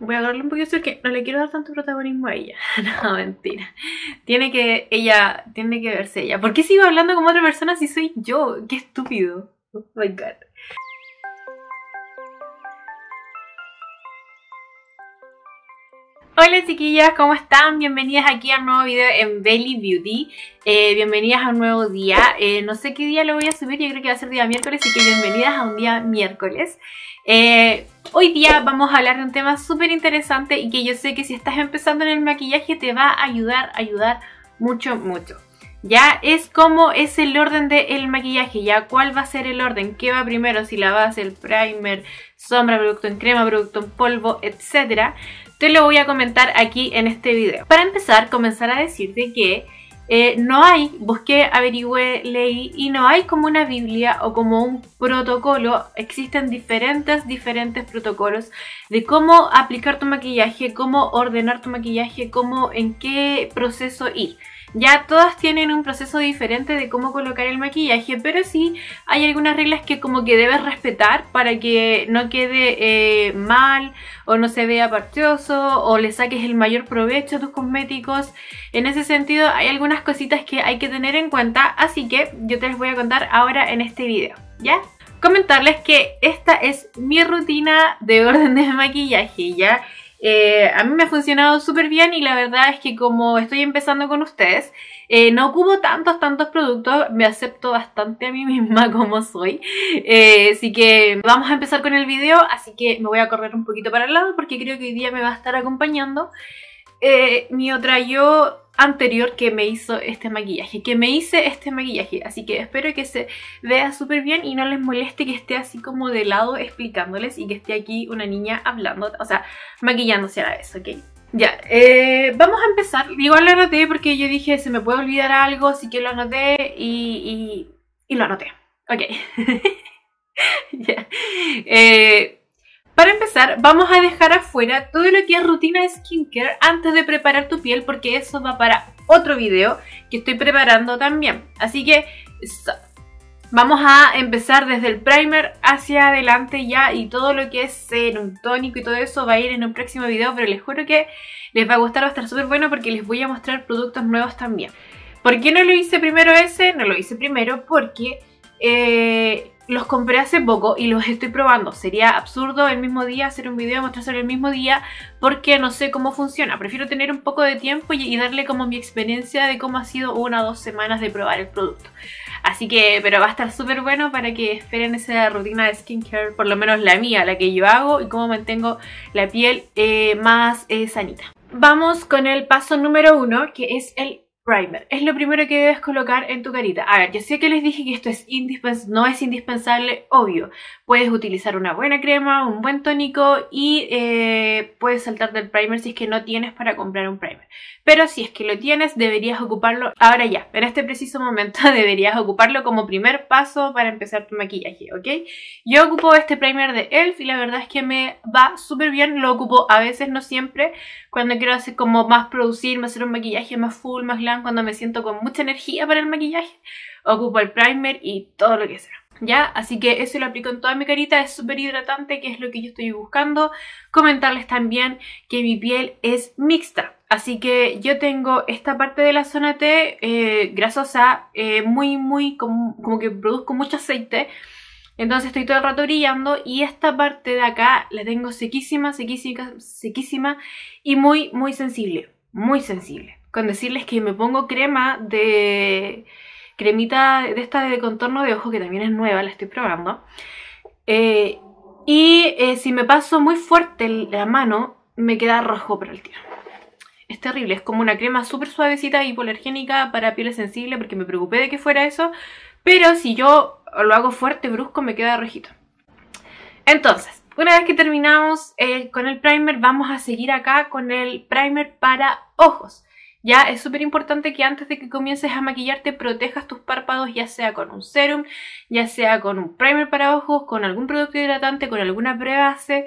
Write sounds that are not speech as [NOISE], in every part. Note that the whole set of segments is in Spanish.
voy a hablarle un poquito que no le quiero dar tanto protagonismo a ella. [LAUGHS] No, mentira. Tiene que, ella, tiene que verse ella. ¿Por qué sigo hablando como otra persona si soy yo? Qué estúpido. Oh my god. Hola chiquillas, ¿cómo están? Bienvenidas aquí a un nuevo video en Belly Beauty eh, Bienvenidas a un nuevo día eh, No sé qué día lo voy a subir, yo creo que va a ser día miércoles Así que bienvenidas a un día miércoles eh, Hoy día vamos a hablar de un tema súper interesante y que yo sé que si estás empezando en el maquillaje te va a ayudar, ayudar mucho, mucho. Ya es cómo es el orden del el maquillaje, ya cuál va a ser el orden, qué va primero, si la base, el primer, sombra, producto en crema, producto en polvo, etc. Te lo voy a comentar aquí en este video. Para empezar, comenzar a decirte que eh, no hay, busqué, averigüé, leí y no hay como una Biblia o como un protocolo, existen diferentes, diferentes protocolos de cómo aplicar tu maquillaje, cómo ordenar tu maquillaje, cómo, en qué proceso ir. Ya todas tienen un proceso diferente de cómo colocar el maquillaje, pero sí hay algunas reglas que como que debes respetar para que no quede eh, mal o no se vea partioso o le saques el mayor provecho a tus cosméticos. En ese sentido hay algunas cositas que hay que tener en cuenta, así que yo te las voy a contar ahora en este video, ¿ya? Comentarles que esta es mi rutina de orden de maquillaje, ¿ya? Eh, a mí me ha funcionado súper bien y la verdad es que como estoy empezando con ustedes, eh, no cubo tantos, tantos productos, me acepto bastante a mí [LAUGHS] misma como soy. Eh, así que vamos a empezar con el video, así que me voy a correr un poquito para el lado porque creo que hoy día me va a estar acompañando eh, mi otra yo anterior que me hizo este maquillaje, que me hice este maquillaje, así que espero que se vea súper bien y no les moleste que esté así como de lado explicándoles y que esté aquí una niña hablando, o sea, maquillándose a la vez, ¿ok? Ya, eh, vamos a empezar, igual lo anoté porque yo dije se me puede olvidar algo, así que lo anoté y, y lo anoté, ok. [LAUGHS] ya. Eh, para empezar, vamos a dejar afuera todo lo que es rutina de skincare antes de preparar tu piel porque eso va para otro video que estoy preparando también. Así que vamos a empezar desde el primer hacia adelante ya y todo lo que es un tónico y todo eso va a ir en un próximo video, pero les juro que les va a gustar, va a estar súper bueno porque les voy a mostrar productos nuevos también. ¿Por qué no lo hice primero ese? No lo hice primero porque... Eh, los compré hace poco y los estoy probando. Sería absurdo el mismo día hacer un video y mostrárselo el mismo día porque no sé cómo funciona. Prefiero tener un poco de tiempo y, darle como mi experiencia de cómo ha sido una o dos semanas de probar el producto. Así que, pero va a estar súper bueno para que esperen esa rutina de skincare, por lo menos la mía, la que yo hago y cómo mantengo la piel eh, más eh, sanita. Vamos con el paso número uno, que es el primer. Es lo primero que debes colocar en tu carita. A ver, ya sé que les dije que esto es indispensable, no es indispensable, obvio. Puedes utilizar una buena crema, un buen tónico y eh, puedes saltar del primer si es que no tienes para comprar un primer. Pero si es que lo tienes, deberías ocuparlo ahora ya. En este preciso momento [LAUGHS] deberías ocuparlo como primer paso para empezar tu maquillaje, ¿ok? Yo ocupo este primer de ELF y la verdad es que me va súper bien. Lo ocupo a veces, no siempre, cuando quiero hacer como más producir, más hacer un maquillaje más full, más glam cuando me siento con mucha energía para el maquillaje, ocupo el primer y todo lo que sea. ¿Ya? Así que eso lo aplico en toda mi carita, es súper hidratante, que es lo que yo estoy buscando. Comentarles también que mi piel es mixta, Así que yo tengo esta parte de la zona T eh, grasosa, eh, muy, muy, como, que produzco mucho aceite. Entonces estoy todo el rato brillando y esta parte de acá la tengo sequísima, sequísima, sequísima y muy, muy sensible, muy sensible con decirles que me pongo crema de cremita de esta de contorno de ojos que también es nueva, la estoy probando. Eh, y eh, si me paso muy fuerte la mano, me queda rojo por el tío. Es terrible, es como una crema súper suavecita y hipoalergénica para pieles sensible porque me preocupé de que fuera eso. Pero si yo lo hago fuerte, brusco, me queda rojito. Entonces, una vez que terminamos eh, con el primer, vamos a seguir acá con el primer para ojos. Ya es súper importante que antes de que comiences a maquillarte protejas tus párpados, ya sea con un serum, ya sea con un primer para ojos, con algún producto hidratante, con alguna prebase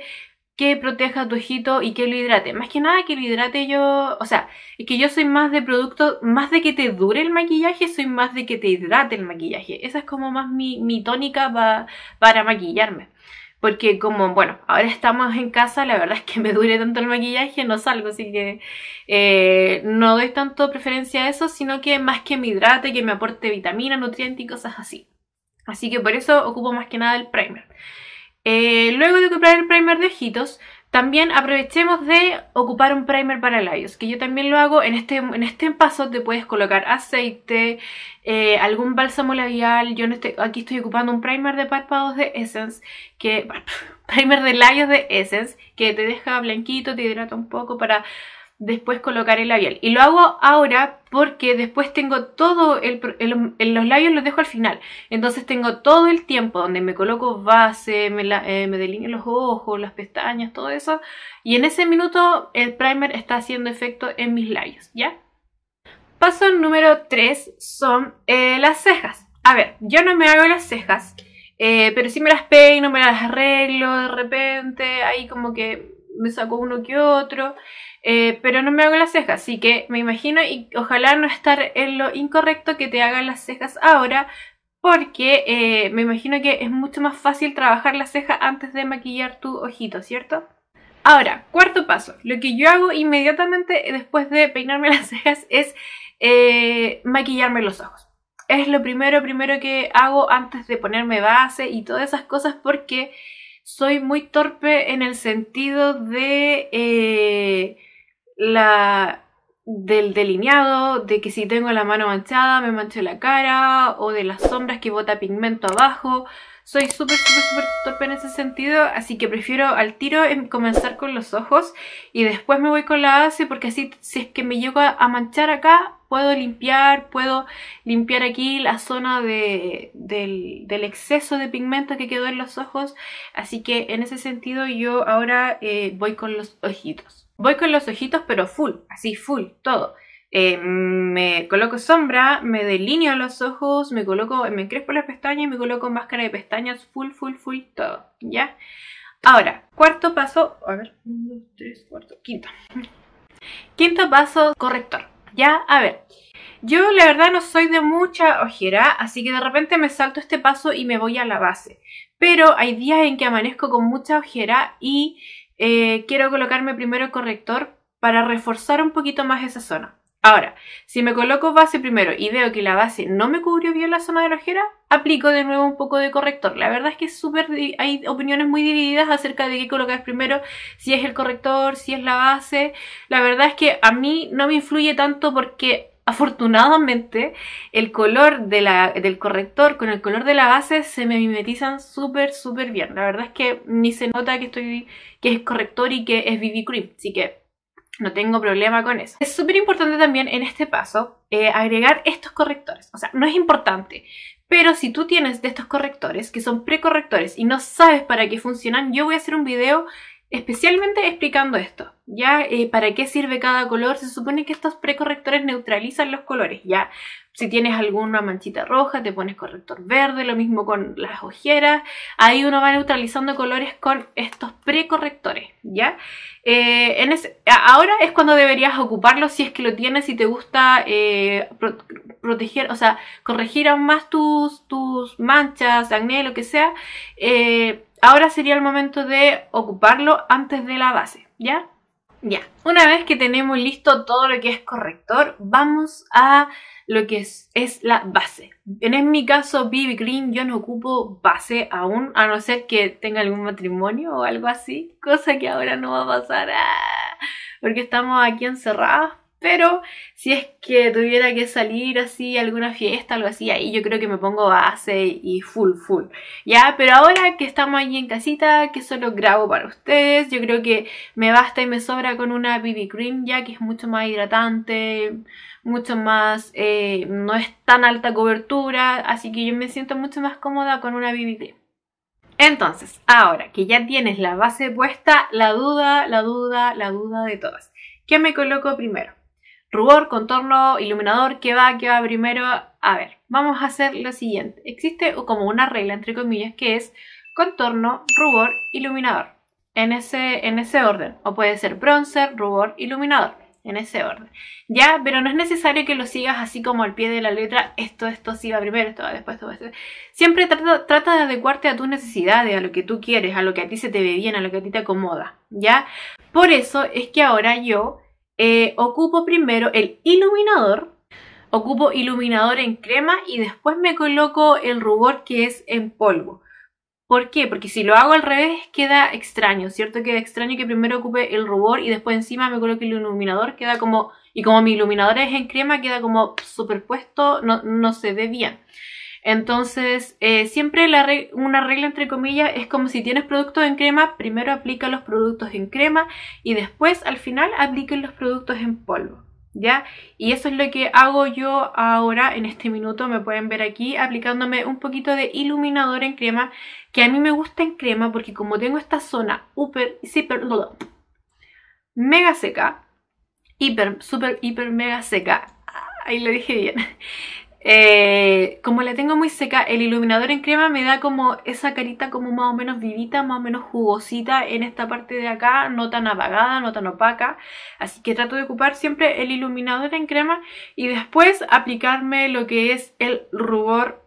que proteja tu ojito y que lo hidrate. Más que nada que lo hidrate yo, o sea, es que yo soy más de producto, más de que te dure el maquillaje, soy más de que te hidrate el maquillaje. Esa es como más mi, tónica para maquillarme porque como, bueno, ahora estamos en casa, la verdad es que [LAUGHS] me dure tanto el maquillaje, no salgo, así que eh, no doy tanto preferencia a eso, sino que más que me hidrate, que me aporte vitamina, nutrientes y cosas así. Así que por eso ocupo más que nada el primer. Eh, luego de comprar el primer de ojitos, también aprovechemos de ocupar un primer para labios, que yo también lo hago. En este, en este paso te puedes colocar aceite, eh, algún bálsamo labial. Yo este, aquí estoy ocupando un primer de párpados de Essence, que [LAUGHS] primer de labios de Essence, que te deja blanquito, te hidrata un poco para después colocar el labial. Y lo hago ahora porque después tengo todo, el, los labios los dejo al final. Entonces tengo todo el tiempo donde me coloco base, me, eh, delineo los ojos, las pestañas, todo eso. Y en ese minuto el primer está haciendo efecto en mis labios, ¿ya? Paso número 3 son eh, las cejas. A ver, yo no me hago las cejas. Eh, pero sí me las peino, me las arreglo de repente, ahí como que me saco uno que otro, eh, pero no me hago las cejas, así que me imagino y ojalá no estar en lo incorrecto que te hagan las cejas ahora, porque eh, me imagino que es mucho más fácil trabajar las cejas antes de maquillar tu ojito, ¿cierto? Ahora, cuarto paso, lo que yo hago inmediatamente después de peinarme [LAUGHS] las cejas es eh, maquillarme los ojos. Es lo primero, primero que hago antes de ponerme base y todas esas cosas porque soy muy torpe en el sentido de eh, la del delineado, de que si tengo la mano manchada me mancho la cara o de las sombras que bota pigmento abajo. Soy súper, súper, súper torpe en ese sentido, así que prefiero al tiro em, comenzar con los ojos y después me voy con la base porque así si es que me llego a manchar acá, puedo limpiar, puedo limpiar aquí la zona del, exceso de pigmento que quedó en los ojos. Así que en ese sentido yo ahora eh, voy con los ojitos. Voy con los ojitos pero full, así full, todo. Eh, me coloco sombra, me delineo los ojos, me coloco, me encrespo las pestañas y me coloco máscara de pestañas full, full, full, todo, ¿ya? Ahora, cuarto paso, a ver, uno, dos, tres, cuarto, quinto. Quinto paso, corrector. ¿ya? A ver, yo la verdad no soy de mucha ojera, así que de repente me salto este paso y me voy a la base. Pero hay días en que amanezco con mucha ojera y eh, quiero colocarme primero el corrector para reforzar un poquito más esa zona. Ahora, si me coloco base primero y veo que la base no me cubrió bien la zona de la ojera, aplico de nuevo un poco de corrector. La verdad es que es súper, hay opiniones muy divididas acerca de qué colocas primero, si es el corrector, si es la base. La verdad es que a mí no me influye tanto porque afortunadamente el color del corrector con el color de la base se me mimetizan súper, súper bien. La verdad es que ni se nota que, estoy, que es corrector y que es BB Cream, así que no tengo problema con eso. Es súper importante también en este paso eh, agregar estos correctores. O sea, no es importante, pero si tú tienes de estos correctores, que son precorrectores, y no sabes para qué funcionan, yo voy a hacer un video Especialmente explicando esto, ya eh, para qué sirve cada color, se supone que estos precorrectores neutralizan los colores, ya si tienes alguna manchita roja te pones corrector verde, lo mismo con las ojeras, ahí uno va neutralizando colores con estos precorrectores, ya. Eh, en ahora es cuando deberías ocuparlo si es que lo tienes y te gusta eh, proteger, o sea, corregir aún más tus, tus manchas, acné, lo que sea ahora sería el momento de ocuparlo antes de la base, ¿ya? Ya, una vez que tenemos listo todo lo que es corrector, vamos a lo que es, la base. En mi caso, BB Cream, yo no ocupo base aún, a no ser que tenga algún matrimonio o algo así, cosa que ahora no va a pasar, ah, porque estamos aquí encerrados, pero si es que tuviera que salir así a alguna fiesta, algo así, ahí yo creo que me pongo base y full, full. Ya, pero ahora que estamos ahí en casita, que solo grabo para ustedes, yo creo que me basta y me sobra con una BB Cream ya que es mucho más hidratante, mucho más, eh, no es tan alta cobertura, así que yo me siento mucho más cómoda con una BB Cream. Entonces, ahora que ya tienes la base puesta, la duda, la duda, la duda de todas. ¿Qué me coloco primero? Rubor, contorno, iluminador, ¿qué va? ¿Qué va primero? A ver, vamos a hacer lo siguiente. Existe como una regla, entre comillas, que es contorno, rubor, iluminador. En ese, en ese orden. O puede ser bronzer, rubor, iluminador. En ese orden. Ya, pero no es necesario que lo sigas así como al pie de la letra. Esto, esto sí va primero, esto va después, esto va después. Siempre trata, trata de adecuarte a tus necesidades, a lo que tú quieres, a lo que a ti se te ve bien, a lo que a ti te acomoda. Ya. Por eso es que ahora yo eh, ocupo primero el iluminador. Ocupo iluminador en crema y después me coloco el rubor que es en polvo. ¿Por qué? Porque si lo hago al revés queda extraño, ¿cierto? Queda extraño que primero ocupe el rubor y después encima me coloque el iluminador, queda como... Y como mi iluminador es en crema, queda como superpuesto, no, no se ve bien. Entonces, eh, siempre una regla entre comillas es como si tienes productos en crema, primero aplica los productos en crema y después al final apliquen los productos en polvo. ¿Ya? Y eso es lo que hago yo ahora en este minuto, me pueden ver aquí, aplicándome un poquito de iluminador en crema, que a mí me gusta en crema porque como tengo esta zona super, super, mega seca, hiper, super, hiper, mega seca, ahí lo dije bien, eh, como la tengo muy seca, el iluminador en crema me da como esa carita como más o menos vivita, más o menos jugosita en esta parte de acá, no tan apagada, no tan opaca. Así que trato de ocupar siempre el iluminador en crema y después aplicarme lo que es el rubor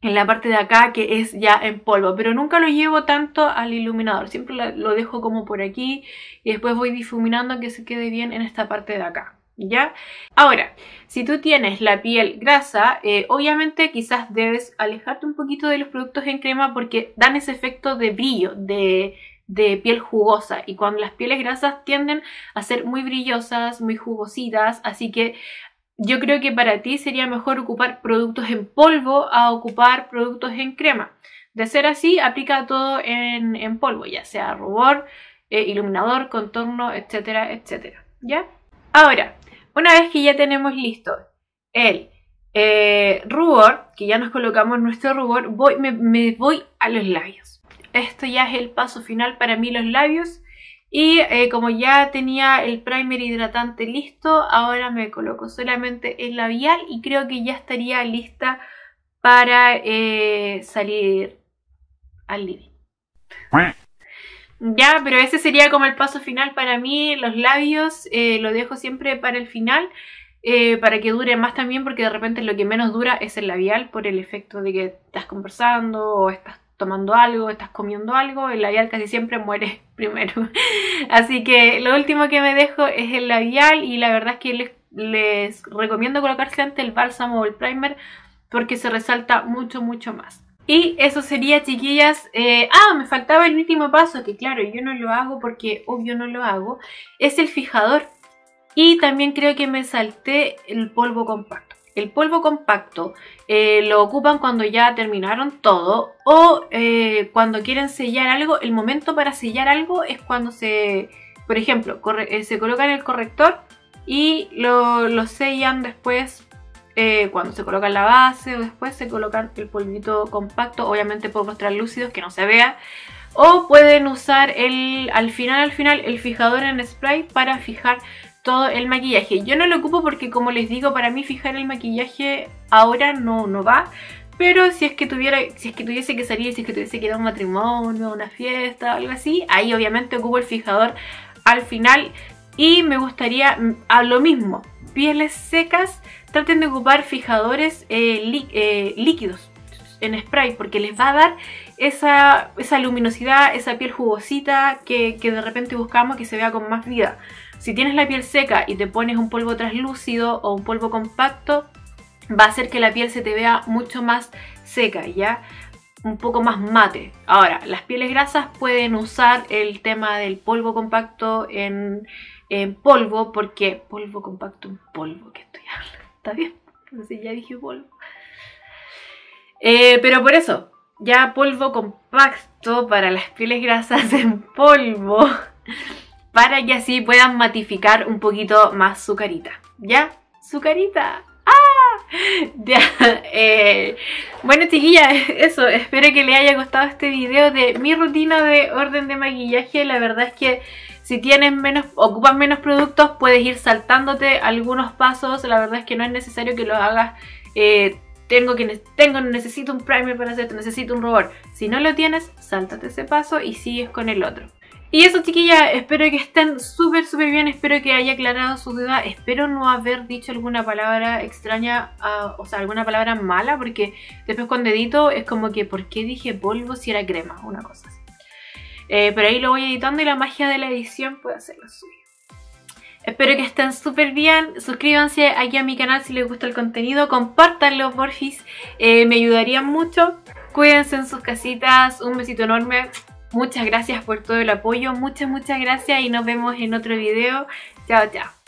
en la parte de acá que es ya en polvo, pero nunca lo llevo tanto al iluminador, siempre lo dejo como por aquí y después voy difuminando que se quede bien en esta parte de acá. ¿ya? Ahora, si tú tienes la piel grasa, eh, obviamente quizás debes alejarte un poquito de los productos en crema porque dan ese efecto de brillo, de, piel jugosa y cuando las pieles grasas tienden a ser muy brillosas, muy jugositas, así que yo creo que para ti sería mejor ocupar productos en polvo a ocupar productos en crema. De ser así, aplica todo en, polvo, ya sea rubor, eh, iluminador, contorno, etcétera, etcétera. ¿Ya? Ahora, una vez que ya tenemos listo el eh, rubor, que ya nos colocamos nuestro rubor, voy, me, voy a los labios. Esto ya es el paso final para mí, los labios. Y eh, como ya tenía el primer hidratante listo, ahora me coloco solamente el labial y creo que ya estaría lista para eh, salir al living. Ya, pero ese sería como el paso final para mí. Los labios eh, lo dejo siempre para el final. Eh, para que dure más también, porque de repente lo que menos dura es el labial por el efecto de que estás conversando o estás tomando algo, estás comiendo algo, el labial casi siempre muere [LAUGHS] primero. Así que lo último que me dejo es el labial y la verdad es que les, les recomiendo colocarse antes el bálsamo o el primer porque se resalta mucho, mucho más. Y eso sería, chiquillas. Eh, ah, me faltaba el último paso, que claro, yo no lo hago porque obvio no lo hago. Es el fijador. Y también creo que me salté el polvo compacto. El polvo compacto eh, lo ocupan cuando ya terminaron todo o eh, cuando quieren sellar algo. El momento para sellar algo es cuando se, por ejemplo, se se colocan el corrector y lo, lo sellan después eh, cuando se coloca en la base o después se coloca el polvito compacto, obviamente por mostrar lúcidos que no se vea. O pueden usar el, al final, al final, el fijador en spray para fijar todo el maquillaje. Yo no lo ocupo porque como les digo, para mí fijar el maquillaje ahora no, no va. Pero si es que tuviera, si es que tuviese que salir, si es que tuviese que ir a un matrimonio, una fiesta, algo así, ahí obviamente ocupo el fijador al final y me gustaría, mm, a lo mismo, pieles secas, traten de ocupar fijadores eh, eh, líquidos en spray porque les va a dar esa, luminosidad, esa piel jugosita que, que de repente buscamos que se vea con más vida. Si tienes la piel seca y te pones un polvo translúcido o un polvo compacto, va a hacer que la piel se te vea mucho más seca, ¿ya? un poco más mate. Ahora, las pieles grasas pueden usar el tema del polvo compacto en, en polvo, porque polvo compacto, en polvo que estoy hablando, [LAUGHS] está bien, no sé, ya dije polvo. Eh, pero por eso, ya polvo compacto para las pieles grasas en polvo, [LAUGHS] para que así puedan matificar un poquito más su carita, ¿ya? Su carita. [LAUGHS] ya, eh, bueno chiquillas, [LAUGHS] eso, espero que les haya gustado este video de mi rutina de orden de maquillaje, la verdad es que si tienes menos, ocupas menos productos puedes ir saltándote algunos pasos, la verdad es que no es necesario que lo hagas eh, tengo que tengo, necesito un primer para hacer necesito un rubor. Si no lo tienes, sáltate ese paso y sigues con el otro. Y eso chiquilla, espero que estén súper súper bien, espero que haya aclarado su duda, espero no haber dicho alguna palabra extraña, ah, o sea, alguna palabra mala, porque después con dedito es como que, ¿por qué dije polvo si era crema? Una cosa así. Eh, pero ahí lo voy editando y la magia de la edición puede hacerlo suyo. Espero que estén súper bien, suscríbanse aquí a mi canal si les gusta el contenido, compártanlo porfis, eh, me ayudarían mucho. Cuídense en sus casitas, un besito enorme, Muchas gracias por todo el apoyo, muchas, muchas gracias y nos vemos en otro video. Chao, chao.